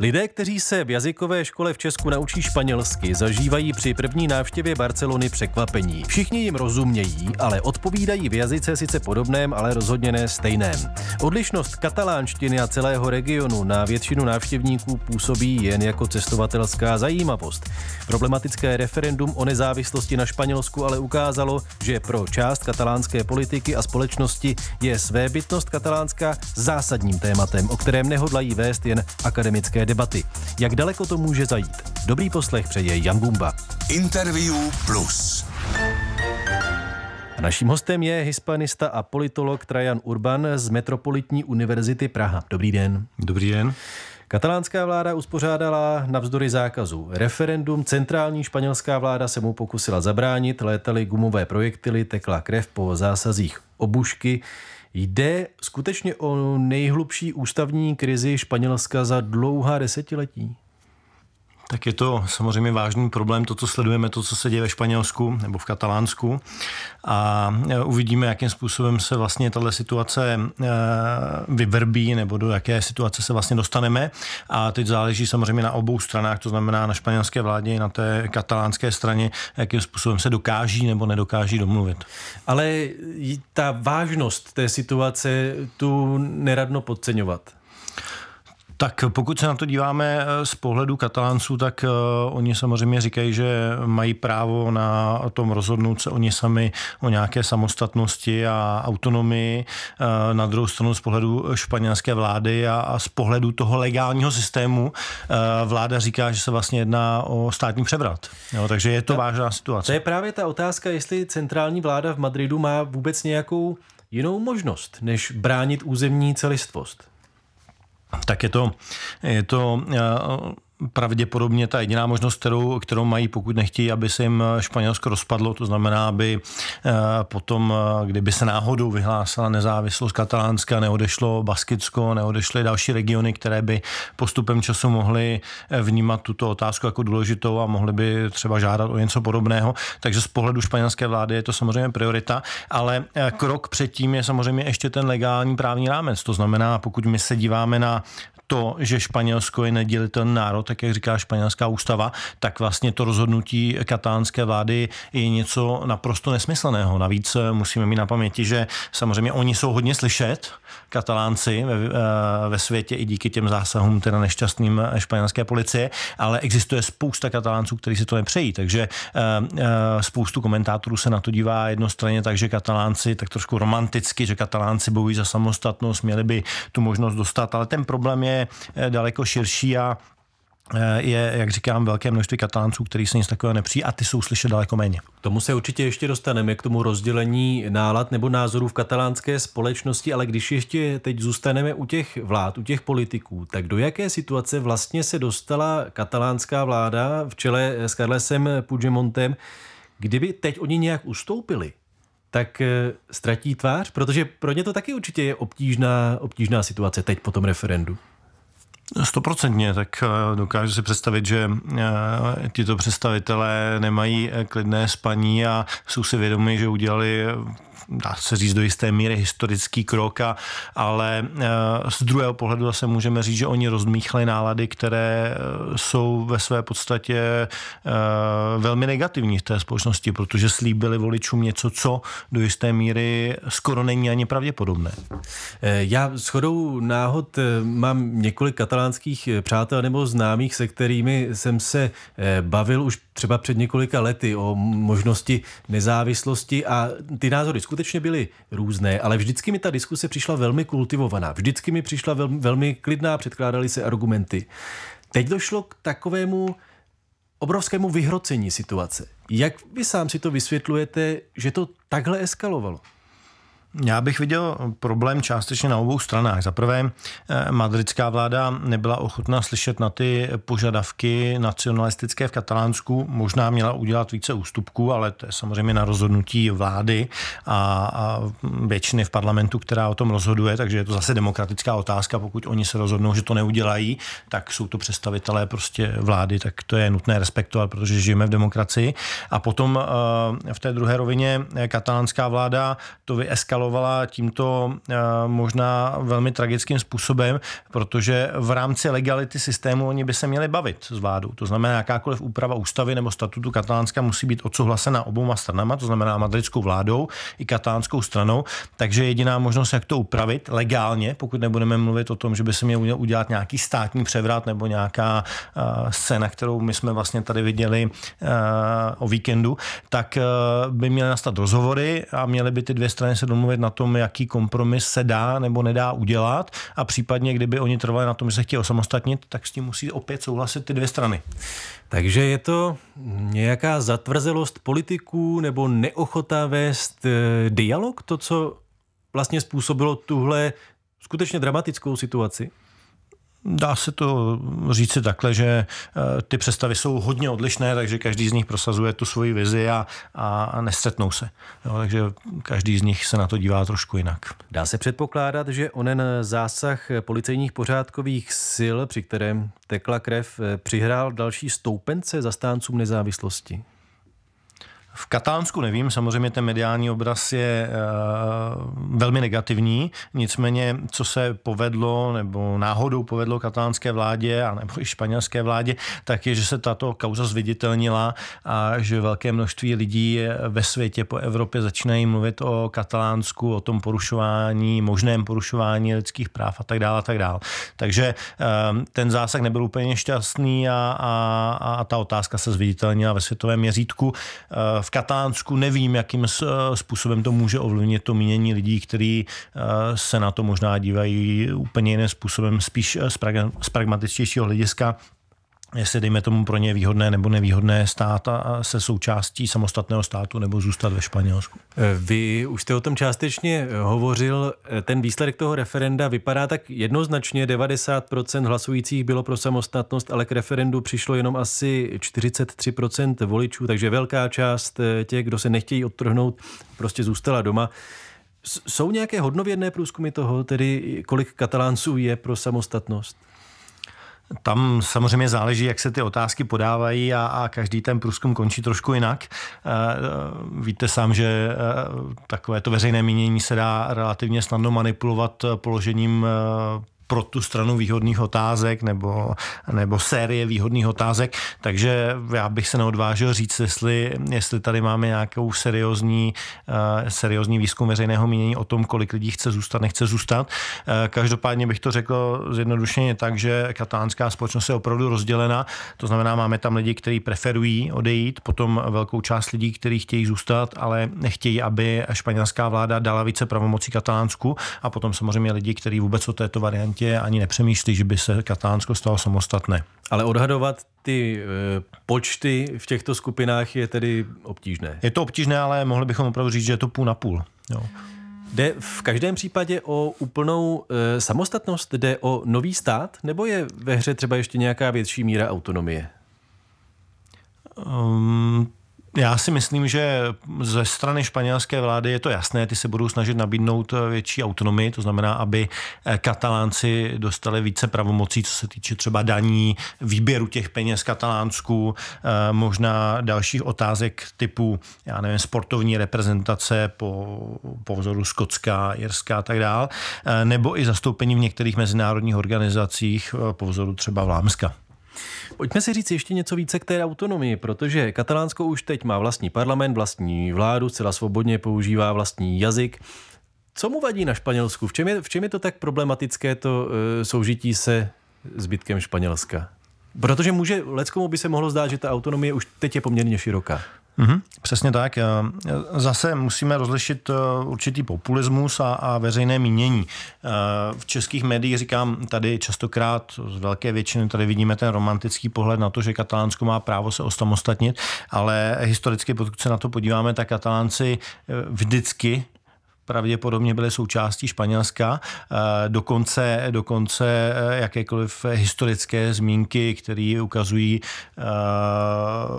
Lidé, kteří se v jazykové škole v Česku naučí španělsky, zažívají při první návštěvě Barcelony překvapení. Všichni jim rozumějí, ale odpovídají v jazyce sice podobném, ale rozhodně ne stejném. Odlišnost katalánštiny a celého regionu na většinu návštěvníků působí jen jako cestovatelská zajímavost. Problematické referendum o nezávislosti na Španělsku ale ukázalo, že pro část katalánské politiky a společnosti je svébytnost katalánská zásadním tématem, o kterém nehodlají vést jen akademické debaty. Jak daleko to může zajít? Dobrý poslech přeje Jan Bumba. Interview Plus. Naším hostem je hispanista a politolog Trajan Urban z Metropolitní univerzity Praha. Dobrý den. Dobrý den. Katalánská vláda uspořádala navzdory zákazu referendum, centrální španělská vláda se mu pokusila zabránit, létaly gumové projektily, tekla krev po zásazích obušky. Jde skutečně o nejhlubší ústavní krizi Španělska za dlouhá desetiletí? tak je to samozřejmě vážný problém, to, co sledujeme, to, co se děje ve Španělsku nebo v Katalánsku. A e, uvidíme, jakým způsobem se vlastně tahle situace e, vyvrbí nebo do jaké situace se vlastně dostaneme. A teď záleží samozřejmě na obou stranách, to znamená na španělské vládě i na té katalánské straně, jakým způsobem se dokáží nebo nedokáží domluvit. Ale ta vážnost té situace tu neradno podceňovat. Tak pokud se na to díváme eh, z pohledu katalánců, tak eh, oni samozřejmě říkají, že mají právo na tom rozhodnout se oni sami o nějaké samostatnosti a autonomii. Eh, na druhou stranu z pohledu španělské vlády a, z pohledu toho legálního systému vláda říká, že se vlastně jedná o státní převrat. Jo, takže je to ta, vážná situace. To je právě ta otázka, jestli centrální vláda v Madridu má vůbec nějakou jinou možnost, než bránit územní celistvost tak je to, je to eh, pravděpodobně ta jediná možnost, kterou, kterou mají, pokud nechtějí, aby se jim Španělsko rozpadlo, to znamená, aby eh, potom, eh, kdyby se náhodou vyhlásila nezávislost Katalánska, neodešlo Baskicko, neodešly další regiony, které by postupem času mohly eh, vnímat tuto otázku jako důležitou a mohly by třeba žádat o něco podobného. Takže z pohledu španělské vlády je to samozřejmě priorita, ale krok předtím je samozřejmě ještě ten legální právní rámec. To znamená, pokud my se díváme na to, že Španělsko je nedělitelný národ, tak jak říká španělská ústava, tak vlastně to rozhodnutí katánské vlády je něco naprosto nesmyslného. Navíc eh, musíme mít na paměti, že samozřejmě oni jsou hodně slyšet, katalánci ve, eh, ve světě i díky těm zásahům teda nešťastným eh, španělské policie, ale existuje spousta katalánců, kteří si to nepřejí, takže spoustu komentátorů se na to dívá jednostranně tak, že katalánci tak trošku romanticky, že katalánci bojují za samostatnost, měli by tu možnost dostat, ale ten problém je, je daleko širší a e, je, jak říkám, velké množství katalánců, který se nic takového nepřijí a ty jsou slyšet daleko méně. K tomu se určitě ještě dostaneme, k tomu rozdělení nálad nebo názorů v katalánské společnosti, ale když ještě teď zůstaneme u těch vlád, u těch politiků, tak do jaké situace vlastně se dostala katalánská vláda v čele s Carlesem Puigdemontem, kdyby teď oni nějak ustoupili, tak e, ztratí tvář? Protože pro ně to taky určitě je obtížná, obtížná situace teď po tom referendu. Stoprocentně, tak eh, dokážu si představit, že eh, tito představitelé nemají eh, klidné spaní a jsou si vědomi, že udělali dá se říct do jisté míry historický krok, a, ale e, z druhého pohledu zase můžeme říct, že oni rozmíchli nálady, které e, jsou ve své podstatě e, velmi negativní v té společnosti, protože slíbili voličům něco, co do jisté míry skoro není ani pravděpodobné. Já shodou náhod mám několik katalánských přátel nebo známých, se kterými jsem se bavil už třeba před několika lety o možnosti nezávislosti a ty názory skutečně skutečně byly různé, ale vždycky mi ta diskuse přišla velmi kultivovaná, vždycky mi přišla velmi, velmi klidná, předkládaly se argumenty. Teď došlo k takovému obrovskému vyhrocení situace. Jak vy sám si to vysvětlujete, že to takhle eskalovalo? Já bych viděl problém částečně na obou stranách. Za prvé, eh, madridská vláda nebyla ochotná slyšet na ty požadavky nacionalistické v Katalánsku. Možná měla udělat více ústupků, ale to je samozřejmě na rozhodnutí vlády a, a většiny v parlamentu, která o tom rozhoduje, takže je to zase demokratická otázka. Pokud oni se rozhodnou, že to neudělají, tak jsou to představitelé prostě vlády, tak to je nutné respektovat, protože žijeme v demokracii. A potom eh, v té druhé rovině eh, katalánská vláda to vyeskalovala eskalovala tímto eh, možná velmi tragickým způsobem, protože v rámci legality systému oni by se měli bavit s vládou. To znamená, jakákoliv úprava ústavy nebo statutu Katalánska musí být odsouhlasena oboma stranama, to znamená madridskou vládou i katalánskou stranou. Takže jediná možnost, jak to upravit legálně, pokud nebudeme mluvit o tom, že by se měl udělat nějaký státní převrat nebo nějaká uh, scéna, kterou my jsme vlastně tady viděli uh, o víkendu, tak uh, by měly nastat rozhovory a měly by ty dvě strany se domluvit domluvit na tom, jaký kompromis se dá nebo nedá udělat a případně, kdyby oni trvali na tom, že se chtějí osamostatnit, tak s tím musí opět souhlasit ty dvě strany. Takže je to nějaká zatvrzelost politiků nebo neochota vést eh, dialog, to, co vlastně způsobilo tuhle skutečně dramatickou situaci? Dá se to říci takhle, že eh, ty představy jsou hodně odlišné, takže každý z nich prosazuje tu svoji vizi a, a nestřetnou se. Jo, takže každý z nich se na to dívá trošku jinak. Dá se předpokládat, že onen zásah policejních pořádkových sil, při kterém tekla krev, eh, přihrál další stoupence zastáncům nezávislosti? V Katánsku nevím, samozřejmě ten mediální obraz je e, velmi negativní, nicméně co se povedlo nebo náhodou povedlo katánské vládě a nebo i španělské vládě, tak je, že se tato kauza zviditelnila a že velké množství lidí ve světě po Evropě začínají mluvit o Katalánsku, o tom porušování, možném porušování lidských práv a tak dále a tak dále. Takže e, ten zásah nebyl úplně šťastný a, a, a ta otázka se zviditelnila ve světovém měřítku. E, v Katánsku. Nevím, jakým eh, způsobem to může ovlivnit to mínění lidí, kteří eh, se na to možná dívají úplně jiným způsobem, spíš eh, z pragmatičtějšího hlediska jestli dejme tomu pro ně výhodné nebo nevýhodné stát a se součástí samostatného státu nebo zůstat ve Španělsku. Eh, vy už jste o tom částečně eh, hovořil. Eh, ten výsledek toho referenda vypadá tak jednoznačně. 90% hlasujících bylo pro samostatnost, ale k referendu přišlo jenom asi 43% voličů, takže velká část těch, kdo se nechtějí odtrhnout, prostě zůstala doma. Jsou nějaké hodnověrné průzkumy toho, tedy kolik katalánců je pro samostatnost? Tam samozřejmě záleží, jak se ty otázky podávají a, a každý ten průzkum končí trošku jinak. Eh, eh, víte sám, že eh, takové to veřejné mínění se dá relativně snadno manipulovat položením pro tu stranu výhodných otázek nebo, nebo série výhodných otázek, takže já bych se neodvážil říct, jestli, jestli tady máme nějakou seriózní, uh, seriózní výzkum veřejného mínění o tom, kolik lidí chce zůstat, nechce zůstat. Uh, každopádně bych to řekl zjednodušeně tak, že katánská společnost je opravdu rozdělena, to znamená, máme tam lidi, kteří preferují odejít, potom velkou část lidí, kteří chtějí zůstat, ale nechtějí, aby španělská vláda dala více pravomocí Katalánsku a potom samozřejmě lidi, kteří vůbec o této variantě momentě ani nepřemýšlí, že by se Katánsko stalo samostatné. Ale odhadovat ty e, počty v těchto skupinách je tedy obtížné. Je to obtížné, ale mohli bychom opravdu říct, že je to půl na půl. Jo. Jde v každém případě o úplnou e, samostatnost, jde o nový stát, nebo je ve hře třeba ještě nějaká větší míra autonomie? Um, já si myslím, že ze strany španělské vlády je to jasné, ty se budou snažit nabídnout eh, větší autonomii, to znamená, aby eh, katalánci dostali více pravomocí, co se týče třeba daní, výběru těch peněz katalánsků, eh, možná dalších otázek typu, já nevím, sportovní reprezentace po, po vzoru Skotska, Jirska a tak dál, nebo i zastoupení v některých mezinárodních organizacích po vzoru třeba Vlámska. Pojďme si říct ještě něco více k té autonomii, protože Katalánsko už teď má vlastní parlament, vlastní vládu, zcela svobodně používá vlastní jazyk. Co mu vadí na Španělsku? V čem je, v čem je to tak problematické, to e, soužití se zbytkem Španělska? Protože může, leckomu by se mohlo zdát, že ta autonomie už teď je poměrně široká. Mm-hmm. přesně tak. Eh, zase musíme rozlišit eh, určitý populismus a, a veřejné mínění. Eh, v českých médiích říkám tady častokrát z velké většiny tady vidíme ten romantický pohled na to, že Katalánsko má právo se osamostatnit, ale historicky, pokud se na to podíváme, tak Katalánci vždycky pravděpodobně byly součástí Španělska. Eh, dokonce, dokonce eh, jakékoliv historické zmínky, které ukazují eh,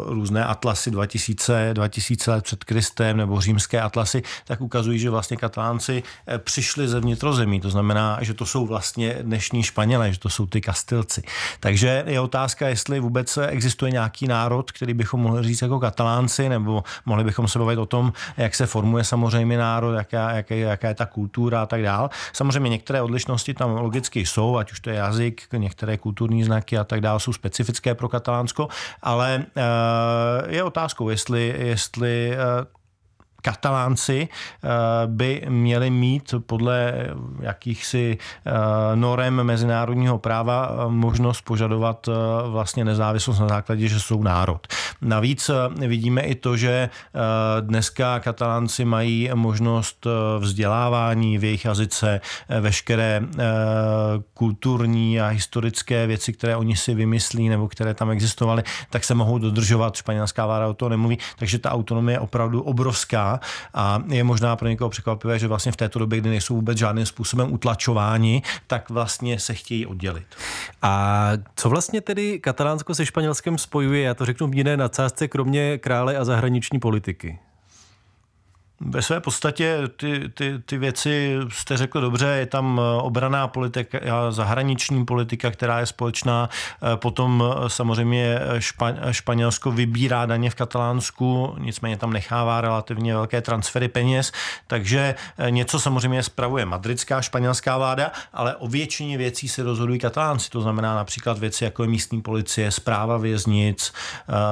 různé atlasy 2000, 2000 let před Kristem nebo římské atlasy, tak ukazují, že vlastně Katalánci přišli ze vnitrozemí. To znamená, že to jsou vlastně dnešní Španělé, že to jsou ty Kastilci. Takže je otázka, jestli vůbec existuje nějaký národ, který bychom mohli říct jako Katalánci, nebo mohli bychom se bavit o tom, jak se formuje samozřejmě národ, jaká, jaké, jaká je ta kultura a tak dál. Samozřejmě některé odlišnosti tam logicky jsou, ať už to je jazyk, některé kulturní znaky a tak dál jsou specifické pro Katalánsko, ale eh, je otázkou, jestli, jestli eh, Katalánci eh, by měli mít podle jakýchsi eh, norem mezinárodního práva eh, možnost požadovat vlastně nezávislost na základě, že jsou národ. Navíc vidíme i to, že dneska Katalánci mají možnost vzdělávání v jejich jazyce, veškeré kulturní a historické věci, které oni si vymyslí nebo které tam existovaly, tak se mohou dodržovat. Španělská vláda o to nemluví, takže ta autonomie je opravdu obrovská a je možná pro někoho překvapivé, že vlastně v této době, kdy nejsou vůbec žádným způsobem utlačováni, tak vlastně se chtějí oddělit. A co vlastně tedy Katalánsko se Španělskem spojuje? Já to řeknu v jiné nadsázce, kromě krále a zahraniční politiky. Ve své podstatě ty, ty, ty věci jste řekl dobře, je tam eh, obraná politika, zahraniční politika, která je společná, eh, potom eh, samozřejmě Špa, Španělsko vybírá daně v Katalánsku, nicméně tam nechává relativně velké transfery peněz, takže něco samozřejmě spravuje madridská španělská vláda, ale o většině věcí se rozhodují katalánci, to znamená například věci jako je místní policie, zpráva věznic,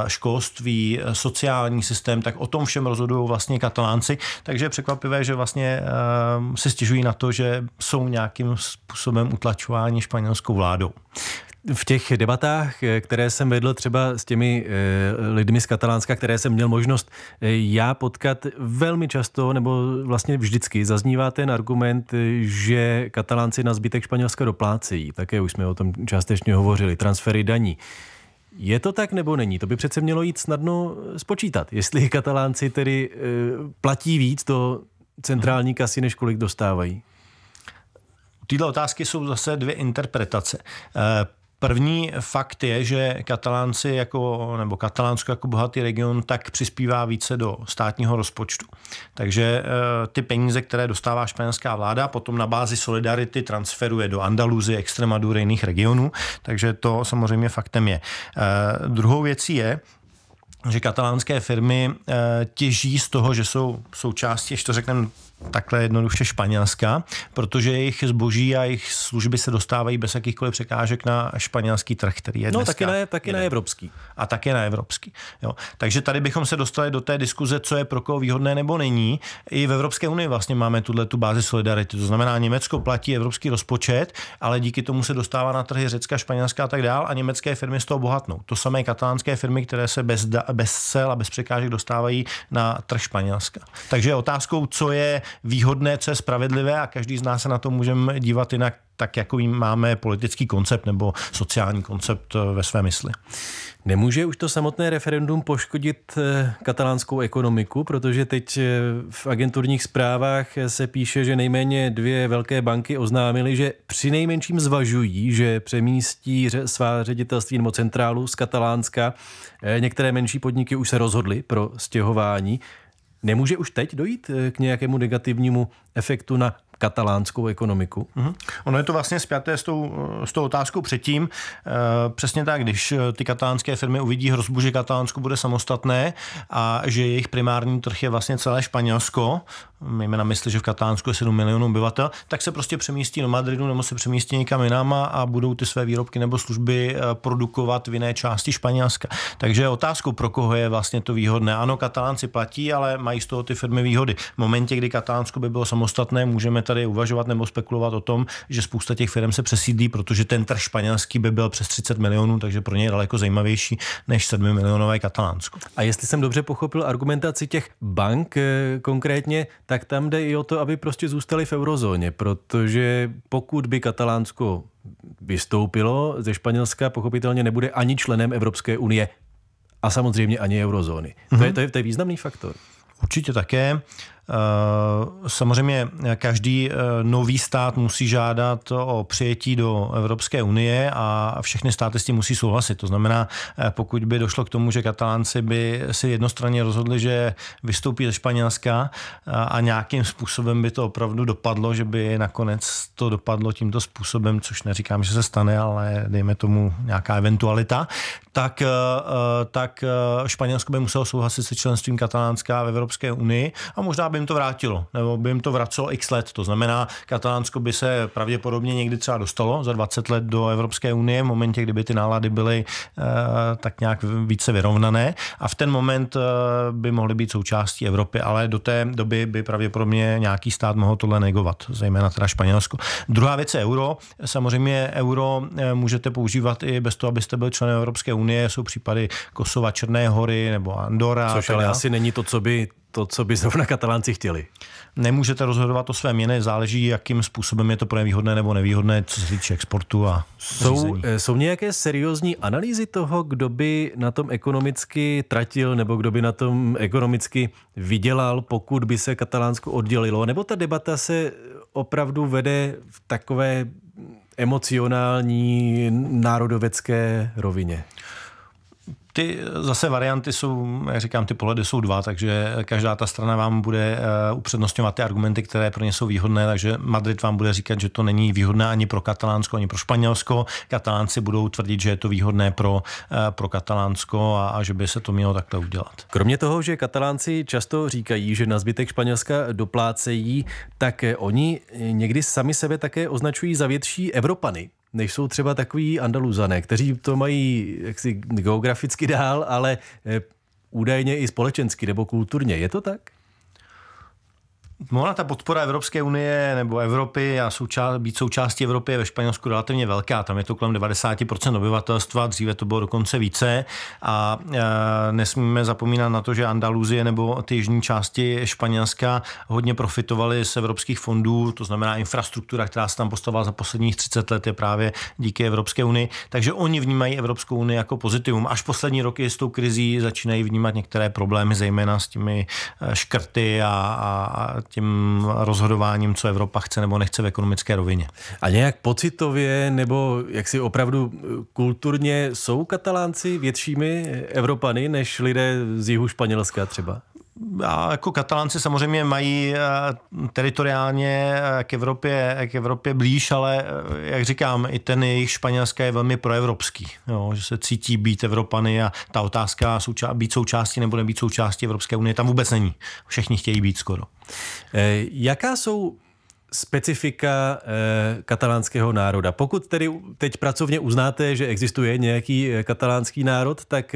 školství, sociální systém, tak o tom všem rozhodují vlastně katalánci věci, takže je překvapivé, že vlastně ehm, se stěžují na to, že jsou nějakým způsobem utlačováni španělskou vládou. V těch debatách, eh, které jsem vedl třeba s těmi eh, lidmi z Katalánska, které jsem měl možnost eh, já potkat, velmi často nebo vlastně vždycky zaznívá ten argument, že Katalánci na zbytek Španělska doplácejí. Také už jsme o tom částečně hovořili. Transfery daní je to tak nebo není? To by přece mělo jít snadno eh, spočítat. Jestli katalánci tedy e, platí víc do centrální mhm. kasy, než kolik dostávají? Tyhle otázky jsou zase dvě interpretace. E, První fakt je, že Katalánci jako, nebo Katalánsko jako bohatý region tak přispívá více do státního rozpočtu. Takže eh, ty peníze, které dostává španělská vláda, potom na bázi solidarity transferuje do Andaluzie, Extremadury, jiných regionů, takže to samozřejmě faktem je. Eh, druhou věcí je, že katalánské firmy eh, těží z toho, že jsou součástí, ještě to řekneme takhle jednoduše Španělska, protože jejich zboží a jejich služby se dostávají bez jakýchkoliv překážek na španělský trh, který je No taky na, taky na evropský. A taky na evropský. Jo. Takže tady bychom se dostali do té diskuze, co je pro koho výhodné nebo není. I v Evropské unii vlastně máme tuhle tu bázi solidarity. To znamená, Německo platí evropský rozpočet, ale díky tomu se dostává na trhy Řecka, Španělská a tak dál a německé firmy z toho bohatnou. To samé katalánské firmy, které se bez, da, bez cel a bez překážek dostávají na trh Španělska. Takže otázkou, co je výhodné, co je spravedlivé a každý z nás se na to můžeme dívat jinak, tak jako máme politický koncept nebo sociální koncept eh, ve své mysli. Nemůže už to samotné referendum poškodit eh, katalánskou ekonomiku, protože teď eh, v agenturních zprávách se píše, že nejméně dvě velké banky oznámily, že při nejmenším zvažují, že přemístí svá ředitelství nebo centrálu z Katalánska. Některé menší podniky už se rozhodly pro stěhování. Nemůže už teď dojít eh, k nějakému negativnímu efektu na katalánskou ekonomiku? Mm-hmm. Ono je to vlastně spjaté s tou, s tou otázkou předtím. E, přesně tak, když eh, ty katalánské firmy uvidí hrozbu, že Katalánsko bude samostatné a že jejich primární trh je vlastně celé Španělsko, mějme na mysli, že v Katalánsku je 7 milionů obyvatel, tak se prostě přemístí do Madridu nebo se přemístí někam jinam a budou ty své výrobky nebo služby eh, produkovat v jiné části Španělska. Takže otázku pro koho je vlastně to výhodné. Ano, Katalánci platí, ale mají z toho ty firmy výhody. V momentě, kdy Katalánsko by bylo samostatné, můžeme tady tady uvažovat nebo spekulovat o tom, že spousta těch firm se přesídlí, protože ten trh španělský by byl přes 30 milionů, takže pro ně je daleko zajímavější než 7 milionové Katalánsko. A jestli jsem dobře pochopil argumentaci těch bank eh, konkrétně, tak tam jde i o to, aby prostě zůstali v eurozóně, protože pokud by Katalánsko vystoupilo ze Španělska, pochopitelně nebude ani členem Evropské unie a samozřejmě ani eurozóny. Mm-hmm. To, je, mhm. to, je, to je významný faktor. Určitě také. Eh, samozřejmě eh, každý eh, nový stát musí žádat o přijetí do Evropské unie a všechny státy s tím musí souhlasit. To znamená, pokud by došlo k tomu, že Katalánci by si jednostranně rozhodli, že vystoupí ze Španělska a nějakým způsobem by to opravdu dopadlo, že by nakonec to dopadlo tímto způsobem, což neříkám, že se stane, ale dejme tomu nějaká eventualita, tak, tak Španělsko by muselo souhlasit se členstvím Katalánska v Evropské unii a možná by jim to vrátilo, nebo by jim to vracelo x let. To znamená, Katalánsko by se pravděpodobně někdy třeba dostalo za 20 let do Evropské unie v momentě, kdyby ty nálady byly eh, tak nějak více vyrovnané a v ten moment eh, by mohly být součástí Evropy, ale do té doby by pravděpodobně nějaký stát mohl tohle negovat, zejména teda Španělsko. Druhá věc je euro. Samozřejmě euro eh, můžete používat i bez toho, abyste byl členem Evropské unie. Jsou případy Kosova, Černé hory nebo Andora. Což ale asi není to, co by to, co by zrovna katalánci chtěli? Nemůžete rozhodovat o svém měně, záleží, jakým způsobem je to pro ně výhodné nebo nevýhodné, co se týče exportu a jsou, eh, jsou nějaké seriózní analýzy toho, kdo by na tom ekonomicky tratil nebo kdo by na tom ekonomicky vydělal, pokud by se Katalánsko oddělilo? Nebo ta debata se opravdu vede v takové emocionální národovecké rovině? ty eh, zase varianty jsou, jak říkám, ty pohledy jsou dva, takže každá ta strana vám bude eh, upřednostňovat ty argumenty, které pro ně jsou výhodné, takže Madrid vám bude říkat, že to není výhodné ani pro Katalánsko, ani pro Španělsko. Katalánci budou tvrdit, že je to výhodné pro, eh, pro Katalánsko a, a že by se to mělo takto udělat. Kromě toho, že Katalánci často říkají, že na zbytek Španělska doplácejí, tak oni někdy sami sebe také označují za větší Evropany než jsou třeba takový andaluzané, kteří to mají jaksi geograficky dál, ale eh, údajně i společensky nebo kulturně. Je to tak? Ona ta podpora Evropské unie nebo Evropy a součást, být součástí Evropy je ve Španělsku relativně velká. Tam je to kolem 90% obyvatelstva, dříve to bylo dokonce více. A e, nesmíme zapomínat na to, že Andaluzie nebo ty jižní části Španělska hodně profitovaly z evropských fondů, to znamená infrastruktura, která se tam postavila za posledních 30 let, je právě díky Evropské unii. Takže oni vnímají Evropskou unii jako pozitivum. Až poslední roky s tou krizí začínají vnímat některé problémy, zejména s těmi e, škrty a, a tím rozhodováním, co Evropa chce nebo nechce v ekonomické rovině. A nějak pocitově nebo jak si opravdu kulturně jsou katalánci většími Evropany než lidé z jihu Španělska třeba? a jako katalánci samozřejmě mají eh, teritoriálně eh, k Evropě, eh, k Evropě blíž, ale jak říkám, i ten jejich španělský je velmi proevropský, jo, že se cítí být Evropany a ta otázka souča- být součástí nebo nebýt součástí Evropské unie tam vůbec není. Všichni chtějí být skoro. E, jaká jsou specifika katalánského národa. Pokud tedy teď pracovně uznáte, že existuje nějaký katalánský národ, tak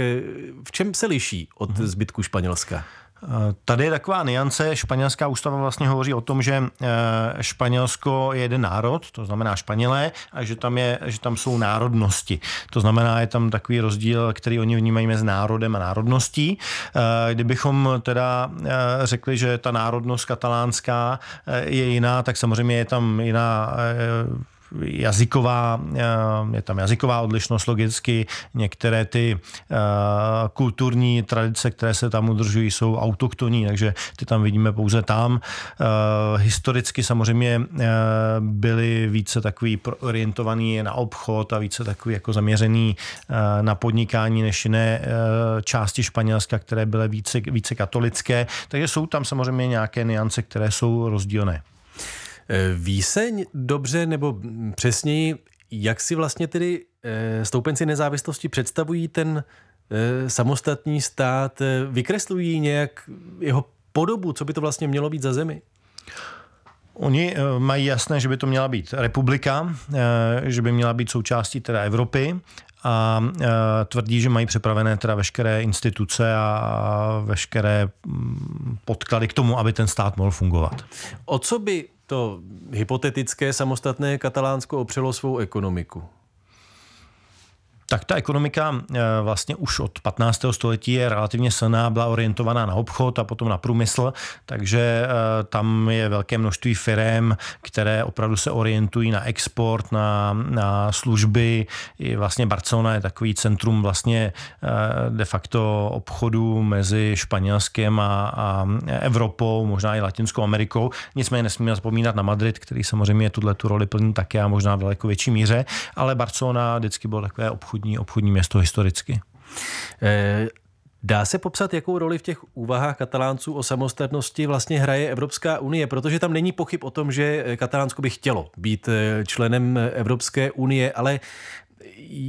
v čem se liší od mhm. zbytku Španělska? Tady je taková niance, španělská ústava vlastně hovoří o tom, že eh, Španělsko je jeden národ, to znamená Španělé, a že tam, je, že tam jsou národnosti. To znamená, je tam takový rozdíl, který oni vnímají mezi národem a národností. Eh, kdybychom teda eh, řekli, že ta národnost katalánská je jiná, tak samozřejmě je tam jiná jazyková, eh, je tam jazyková odlišnost logicky, některé ty eh, kulturní tradice, které se tam udržují, jsou autoktonní, takže ty tam vidíme pouze tam. Eh, historicky samozřejmě byly více takový orientovaný na obchod a více takový jako zaměřený na podnikání než jiné části Španělska, které byly více, více katolické, takže jsou tam samozřejmě nějaké niance, které jsou rozdílné. Eh, se dobře, nebo přesněji, jak si vlastně tedy eh, stoupenci nezávislosti představují ten eh, samostatný stát? Vykreslují nějak jeho podobu, co by to vlastně mělo být za zemi? Oni mají jasné, že by to měla být republika, že by měla být součástí teda Evropy a tvrdí, že mají připravené teda veškeré instituce a veškeré mm, podklady k tomu, aby ten stát mohl fungovat. O co by to hypotetické samostatné Katalánsko opřelo svou ekonomiku tak ta ekonomika eh, vlastně už od 15. století je relativně silná, byla orientovaná na obchod a potom na průmysl, takže eh, tam je velké množství firm, které opravdu se orientují na export, na, na služby. I vlastně Barcelona je takový centrum vlastně eh, de facto obchodu mezi Španělskem a, a Evropou, možná i Latinskou Amerikou. Nicméně nesmíme zapomínat na Madrid, který samozřejmě tuhle tu roli plní také a možná v daleko větší míře, ale Barcelona vždycky byl takové obchodní obchodní, obchodní město historicky. E- Dá se popsat, jakou roli v těch úvahách katalánců o samostatnosti vlastně hraje Evropská unie, protože tam není pochyb o tom, že eh, Katalánsko by chtělo být eh, členem Evropské unie, ale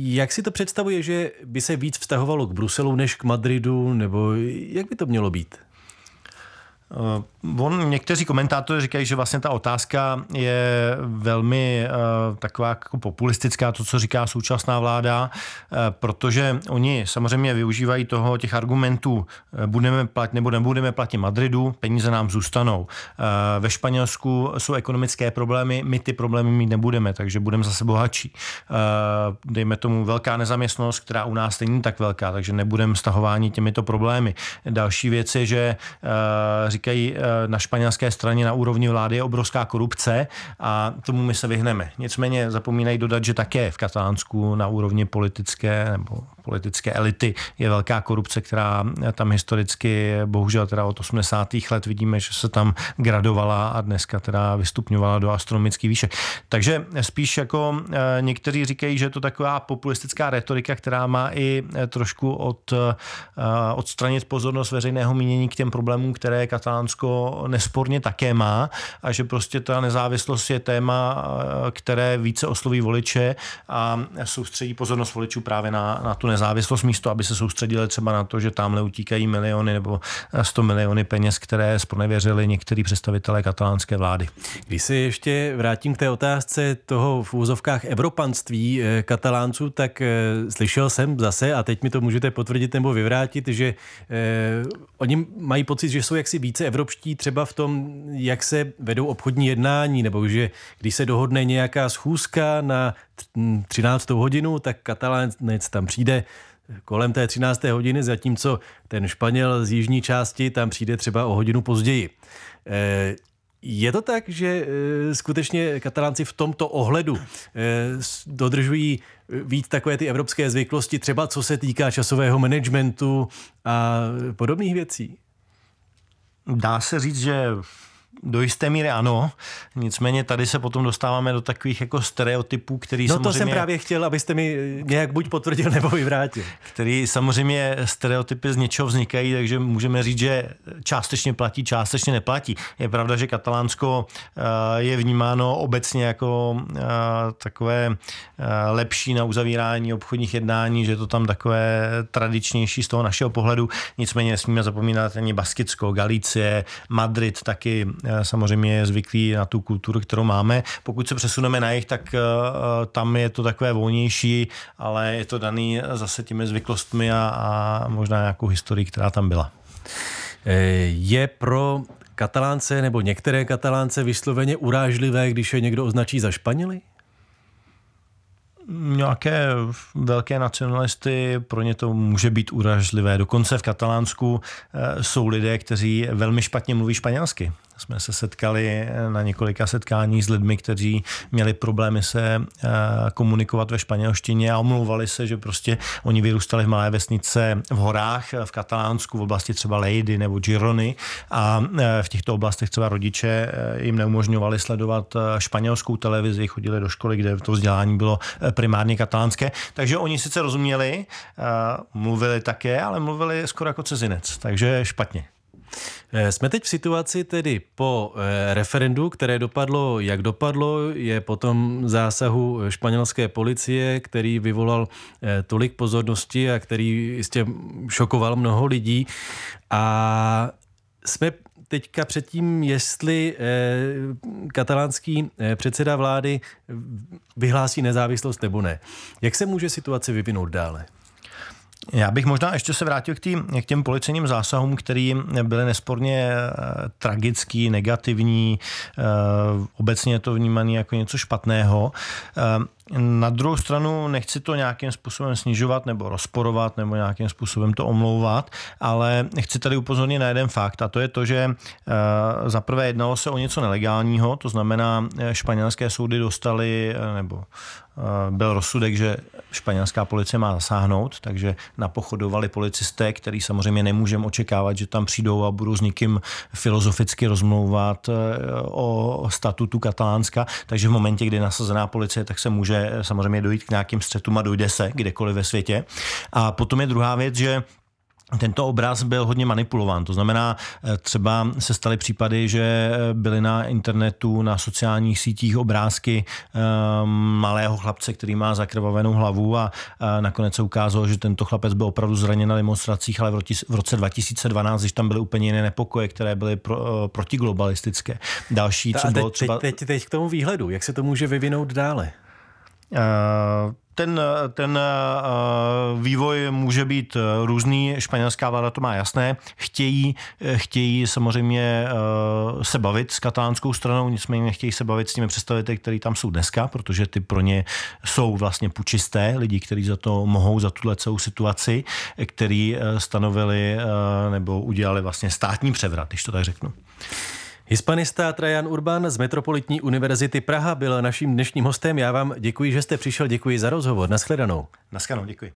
jak si to představuje, že by se víc vztahovalo k Bruselu než k Madridu, nebo jak by to mělo být? On, někteří komentátoři říkají, že vlastně ta otázka je velmi uh, taková jako populistická, to, co říká současná vláda, uh, protože oni samozřejmě využívají toho těch argumentů, uh, budeme platit nebo nebudeme platit Madridu, peníze nám zůstanou. Uh, ve Španělsku jsou ekonomické problémy, my ty problémy mít nebudeme, takže budeme zase bohatší. Uh, dejme tomu velká nezaměstnost, která u nás není tak velká, takže nebudeme stahování těmito problémy. Další věc je, že uh, říkají, Eh, na španělské straně na úrovni vlády je obrovská korupce a tomu my se vyhneme. Nicméně zapomínají dodat, že také v Katalánsku na úrovni politické nebo politické elity je velká korupce, která tam historicky, bohužel teda od 80. let vidíme, že se tam gradovala a dneska teda vystupňovala do astronomických výšek. Takže spíš jako eh, někteří říkají, že je to taková populistická retorika, která má i eh, trošku od, odstranit pozornost veřejného mínění k těm problémům, které Katalánsko nesporně také má a že prostě ta nezávislost je téma, které více osloví voliče a soustředí pozornost voličů právě na, na tu nezávislost místo, aby se soustředili třeba na to, že tamhle utíkají miliony nebo 100 miliony peněz, které spronevěřili některý představitelé katalánské vlády. Když se ještě vrátím k té otázce toho v úzovkách evropanství eh, katalánců, tak eh, slyšel jsem zase, a teď mi to můžete potvrdit nebo vyvrátit, že eh, oni mají pocit, že jsou jaksi více evropští těžký třeba v tom, jak se vedou obchodní jednání, nebo že když se dohodne nějaká schůzka na 13. hodinu, tak katalánec tam přijde kolem té 13. hodiny, zatímco ten Španěl z jižní části tam přijde třeba o hodinu později. E, je to tak, že e, skutečně katalánci v tomto ohledu e, dodržují víc takové ty evropské zvyklosti, třeba co se týká časového managementu a podobných věcí? Dá se říct, že do jisté míry ano, nicméně tady se potom dostáváme do takových jako stereotypů, který no, samozřejmě... No to jsem právě chtěl, abyste mi nějak buď potvrdil nebo vyvrátil. Který samozřejmě stereotypy z něčeho vznikají, takže můžeme říct, že částečně platí, částečně neplatí. Je pravda, že Katalánsko eh, je vnímáno obecně jako eh, takové eh, lepší na uzavírání obchodních jednání, že je to tam takové tradičnější z toho našeho pohledu. Nicméně nesmíme zapomínat ani Baskicko, Galicie, Madrid taky Eh, samozřejmě je zvyklý na tu kulturu, kterou máme. Pokud se přesuneme na jich, tak eh, eh, tam je to takové volnější, ale je to daný zase těmi zvyklostmi a, a možná nějakou historii, která tam byla. Je pro katalánce nebo některé katalánce vysloveně urážlivé, když je někdo označí za Španěly? nějaké velké nacionalisty, pro ně to může být uražlivé. Dokonce v Katalánsku jsou lidé, kteří velmi špatně mluví španělsky jsme se setkali eh, na několika setkáních s lidmi, kteří měli problémy se eh, komunikovat ve španělštině a omlouvali se, že prostě oni vyrůstali v malé vesnice v horách, eh, v Katalánsku, v oblasti třeba Lady nebo Girony a v těchto oblastech třeba rodiče jim neumožňovali sledovat španělskou televizi, chodili do školy, kde to vzdělání bylo primárně katalánské. Takže oni sice rozuměli, mluvili také, ale mluvili skoro jako cizinec, takže špatně. Eh, jsme teď v situaci tedy po eh, referendu, které dopadlo, jak dopadlo, je potom zásahu španělské policie, který vyvolal eh, tolik pozornosti a který jistě šokoval mnoho lidí. A jsme teďka předtím, jestli katalánský předseda vlády vyhlásí nezávislost nebo ne. Jak se může situace vyvinout dále? Já bych možná ještě se vrátil k, tý, k těm policejním zásahům, který byly nesporně eh, tragický, negativní, eh, obecně je to vnímané jako něco špatného. Eh, na druhou stranu nechci to nějakým způsobem snižovat nebo rozporovat nebo nějakým způsobem to omlouvat, ale chci tady upozornit na jeden fakt a to je to, že eh, zaprvé jednalo se o něco nelegálního, to znamená eh, španělské soudy dostaly eh, nebo byl rozsudek, že španělská policie má zasáhnout, takže napochodovali policisté, který samozřejmě nemůžeme očekávat, že tam přijdou a budou s někým filozoficky rozmlouvat o statutu Katalánska, takže v momentě, kdy nasazená policie, tak se může může samozřejmě dojít k nějakým střetům a dojde se kdekoliv ve světě. A potom je druhá věc, že tento obraz byl hodně manipulován. To znamená, eh, třeba se staly případy, že eh, byly na internetu, na sociálních sítích obrázky ehm, malého chlapce, který má zakrvavenou hlavu a eh, nakonec se ukázalo, že tento chlapec byl opravdu zraněn na demonstracích, ale v roce 2012, když tam byly úplně jiné nepokoje, které byly pro, protiglobalistické. Další, co bylo třeba... Teď, teď, teď k tomu výhledu, jak se to může vyvinout dále? Eh, ten, ten eh, vývoj může být eh, různý, španělská vláda to má jasné, chtějí, chtějí samozřejmě se bavit s katalánskou stranou, nicméně chtějí se bavit s těmi představiteli, kteří tam jsou dneska, protože ty pro ně jsou vlastně pučisté, lidi, kteří za to mohou, za tuhle celou situaci, který stanovili nebo udělali vlastně státní převrat, když to tak řeknu. Hispanista Trajan Urban z Metropolitní univerzity Praha byl naším dnešním hostem. Já vám děkuji, že jste přišel, děkuji za rozhovor. Naschledanou. Naschledanou, děkuji.